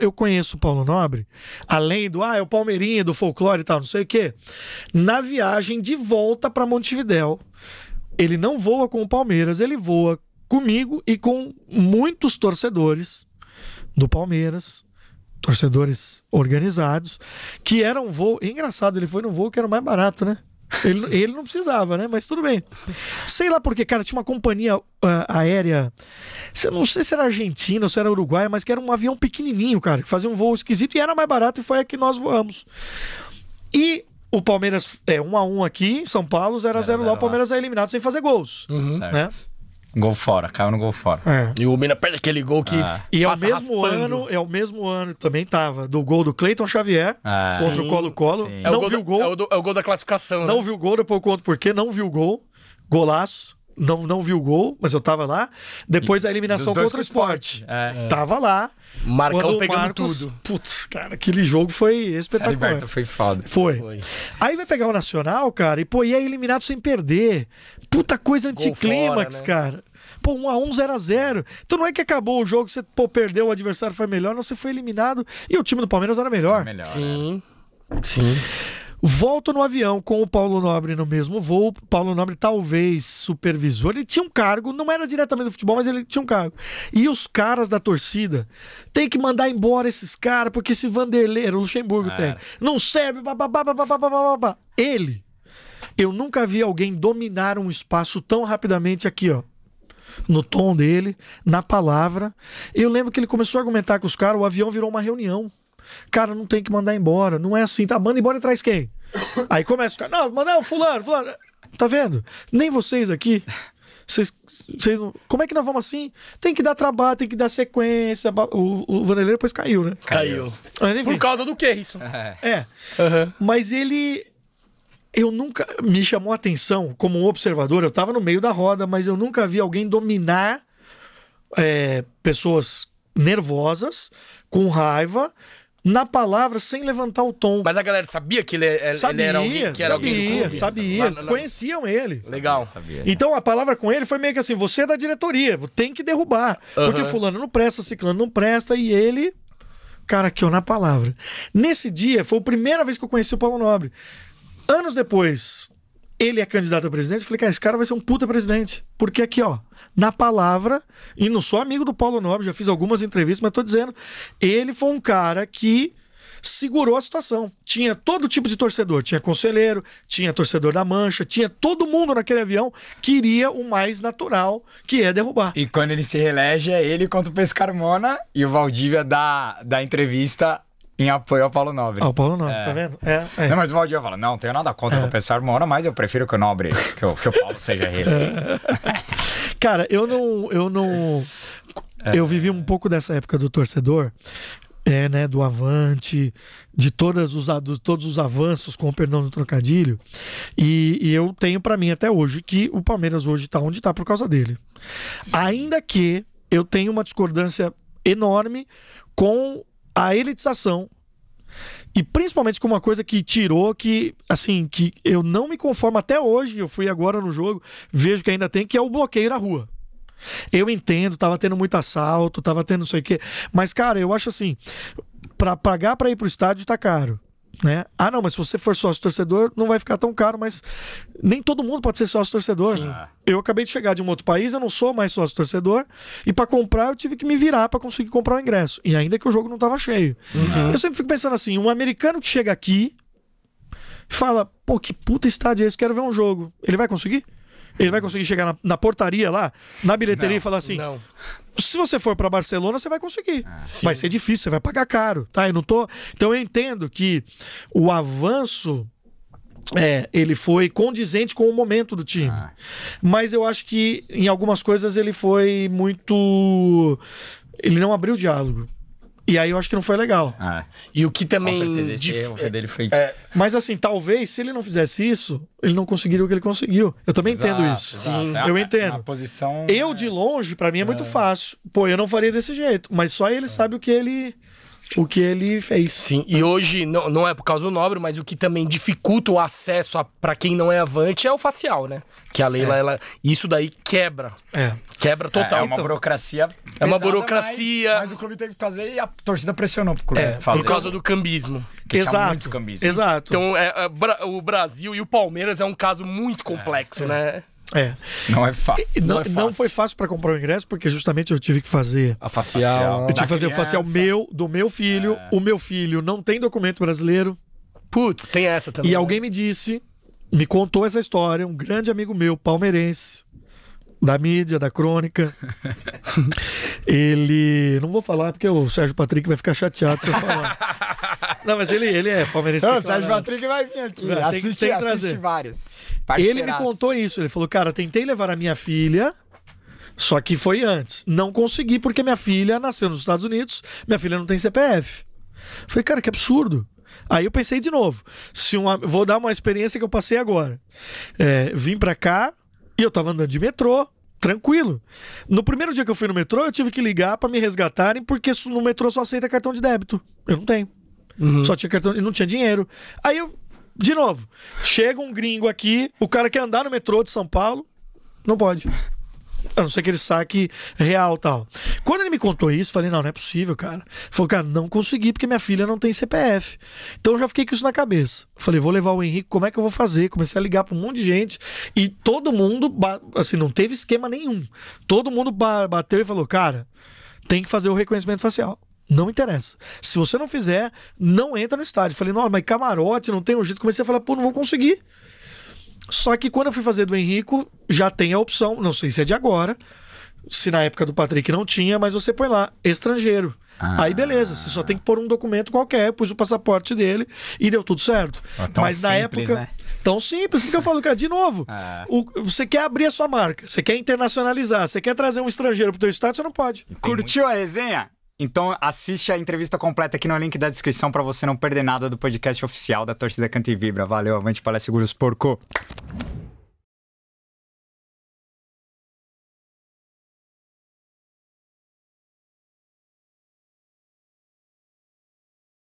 eu conheço o Paulo Nobre, além do, ah, é o Palmeirinha, do folclore e tal, não sei o quê, na viagem de volta para Montevidéu. Ele não voa com o Palmeiras, ele voa comigo e com muitos torcedores do Palmeiras, torcedores organizados, que era um voo. Engraçado, ele foi num voo que era mais barato, né? Ele, ele não precisava, né? Mas tudo bem. Sei lá porque, cara, tinha uma companhia uh, aérea. Não sei se era Argentina ou se era Uruguai, mas que era um avião pequenininho, cara, que fazia um voo esquisito e era mais barato e foi a que nós voamos. E o Palmeiras é um a um aqui em São Paulo, 0 a 0 lá, o Palmeiras é eliminado sem fazer gols, uhum. né? Gol fora, caiu no gol fora. É. E o Mina perde aquele gol que. Ah. E é o mesmo raspando. ano, é o mesmo ano também tava, do gol do Cleiton Xavier ah. contra sim, o Colo-Colo. Não é o gol viu o gol. É o, do, é o gol da classificação. Não né? viu o gol, depois eu conto quê, não viu o gol. Golaço não, não vi o gol, mas eu tava lá. Depois a eliminação contra o esporte. É. é. Tava lá. Marcão quando pegando Marcos, tudo. Putz, cara, aquele jogo foi espetacular. foi foda. Foi. foi. Aí vai pegar o Nacional, cara, e pô, e é eliminado sem perder. Puta coisa anticlímax, né? cara. Pô, 1 a 1 0 a 0 Então não é que acabou o jogo, você pô, perdeu, o adversário foi melhor, não, você foi eliminado. E o time do Palmeiras era melhor. Era melhor Sim. Era. Né? Sim. Volto no avião com o Paulo Nobre no mesmo voo. Paulo Nobre, talvez supervisor, ele tinha um cargo, não era diretamente do futebol, mas ele tinha um cargo. E os caras da torcida tem que mandar embora esses caras, porque esse Vanderlei, o Luxemburgo tem, não serve, Ele, eu nunca vi alguém dominar um espaço tão rapidamente aqui, ó no tom dele, na palavra. Eu lembro que ele começou a argumentar com os caras, o avião virou uma reunião. Cara, não tem que mandar embora. Não é assim, tá? Manda embora e traz quem? Aí começa o cara, não, manda o fulano, fulano. Tá vendo? Nem vocês aqui, vocês, vocês não... Como é que nós vamos assim? Tem que dar trabalho, tem que dar sequência. O, o depois caiu, né? Caiu. Mas, enfim. Por causa do que isso? É. Uhum. Mas ele... Eu nunca... Me chamou a atenção como observador. Eu tava no meio da roda, mas eu nunca vi alguém dominar é, pessoas nervosas, com raiva, na palavra sem levantar o tom. Mas a galera sabia que ele, ele sabia, era alguém que era sabia, alguém clube, sabia, sabia. Conheciam ele. Legal. Sabia, então a palavra com ele foi meio que assim: você é da diretoria, tem que derrubar. Uhum. Porque fulano não presta, ciclano não presta, e ele. Cara, aqui eu na palavra. Nesse dia foi a primeira vez que eu conheci o Paulo Nobre. Anos depois, ele é candidato a presidente, eu falei, cara, esse cara vai ser um puta presidente. Porque aqui, ó, na palavra, e não sou amigo do Paulo Nobre, já fiz algumas entrevistas, mas tô dizendo, ele foi um cara que segurou a situação. Tinha todo tipo de torcedor. Tinha conselheiro, tinha torcedor da Mancha, tinha todo mundo naquele avião queria o mais natural, que é derrubar. E quando ele se reelege, é ele contra o Pescarmona e o Valdívia dá, dá entrevista em apoio ao Paulo Nobre. Ao ah, Paulo Nobre, é. tá vendo? É, é. Não, mas o Valdir fala, não, tenho nada contra é. o professor hora mas eu prefiro que o Nobre, que o, que o Paulo seja ele. É. Cara, eu não... Eu não... É. Eu vivi um pouco dessa época do torcedor, é, né, do Avante, de todas os, todos os avanços, com o perdão do trocadilho. E, e eu tenho para mim até hoje que o Palmeiras hoje tá onde tá por causa dele. Sim. Ainda que eu tenha uma discordância enorme com a elitização e principalmente com uma coisa que tirou que, assim, que eu não me conformo até hoje, eu fui agora no jogo, vejo que ainda tem, que é o bloqueio na rua. Eu entendo, tava tendo muito assalto, tava tendo não sei o que mas cara, eu acho assim, para pagar para ir pro estádio tá caro. Né? Ah, não, mas se você for sócio torcedor, não vai ficar tão caro, mas nem todo mundo pode ser sócio torcedor. Sim. Eu acabei de chegar de um outro país, eu não sou mais sócio torcedor, e para comprar eu tive que me virar para conseguir comprar o ingresso. E ainda que o jogo não tava cheio. Uhum. Eu sempre fico pensando assim: um americano que chega aqui fala, pô, que puta estádio é esse? Quero ver um jogo. Ele vai conseguir? Ele vai conseguir chegar na, na portaria lá, na bilheteria não, e falar assim: não. Se você for para Barcelona, você vai conseguir. Ah, vai ser difícil, você vai pagar caro, tá? Eu não tô. Então eu entendo que o avanço é, ele foi condizente com o momento do time. Ah. Mas eu acho que em algumas coisas ele foi muito ele não abriu diálogo. E aí eu acho que não foi legal. Ah, e o que também. Com certeza, esse erro é, dele foi. É... Mas assim, talvez se ele não fizesse isso, ele não conseguiria o que ele conseguiu. Eu também exato, entendo isso. Sim, é eu entendo. posição... Eu, de né? longe, para mim é muito é. fácil. Pô, eu não faria desse jeito. Mas só ele sabe o que ele o que ele fez. Sim, e hoje não, não é por causa do nobre, mas o que também dificulta o acesso para quem não é avante é o facial, né? Que a Leila, é. ela, isso daí quebra. É. Quebra é, total. É, é uma então, burocracia. Pesada, é uma burocracia. Mas, mas, o clube teve que fazer e a torcida pressionou pro clube. É, fazer. Por causa do cambismo. Que exato. Muito cambismo. Exato. Então, é, é o Brasil e o Palmeiras é um caso muito é. complexo, né? É. Não é fácil. Não, não, é fácil. não foi fácil para comprar o ingresso, porque justamente eu tive que fazer. A facial. Eu tive que fazer criança. o facial meu, do meu filho. É. O meu filho não tem documento brasileiro. Putz, tem essa também. E né? alguém me disse, me contou essa história, um grande amigo meu, palmeirense, da mídia, da crônica. ele. Não vou falar, porque o Sérgio Patrick vai ficar chateado se eu falar. não, mas ele, ele é palmeirense. Não, o Sérgio Patrick vai vir aqui. Não, assiste, tem, tem assiste vários. Parceiraço. Ele me contou isso. Ele falou, cara, tentei levar a minha filha. Só que foi antes. Não consegui porque minha filha nasceu nos Estados Unidos, minha filha não tem CPF. falei, cara, que absurdo. Aí eu pensei de novo. Se uma, vou dar uma experiência que eu passei agora. É, vim pra cá e eu tava andando de metrô, tranquilo. No primeiro dia que eu fui no metrô, eu tive que ligar para me resgatarem, porque no metrô só aceita cartão de débito. Eu não tenho. Uhum. Só tinha cartão e não tinha dinheiro. Aí eu de novo, chega um gringo aqui, o cara quer andar no metrô de São Paulo, não pode. A não ser que ele saque real tal. Quando ele me contou isso, falei, não, não é possível, cara. Falou, cara, não consegui porque minha filha não tem CPF. Então eu já fiquei com isso na cabeça. Falei, vou levar o Henrique, como é que eu vou fazer? Comecei a ligar para um monte de gente e todo mundo, assim, não teve esquema nenhum. Todo mundo bateu e falou, cara, tem que fazer o reconhecimento facial. Não interessa. Se você não fizer, não entra no estádio. Falei, não, mas camarote, não tem um jeito. Comecei a falar, pô, não vou conseguir. Só que quando eu fui fazer do Henrico, já tem a opção, não sei se é de agora, se na época do Patrick não tinha, mas você põe lá, estrangeiro. Ah. Aí beleza, você só tem que pôr um documento qualquer, pus o passaporte dele e deu tudo certo. Ah, mas simples, na época. Né? Tão simples, porque eu falo, cara, de novo, ah. o, você quer abrir a sua marca, você quer internacionalizar, você quer trazer um estrangeiro pro teu estado, você não pode. Curtiu muito... a resenha? Então assiste a entrevista completa aqui no link da descrição para você não perder nada do podcast oficial da Torcida Canta e Vibra. Valeu, avante, palestra seguros, porco!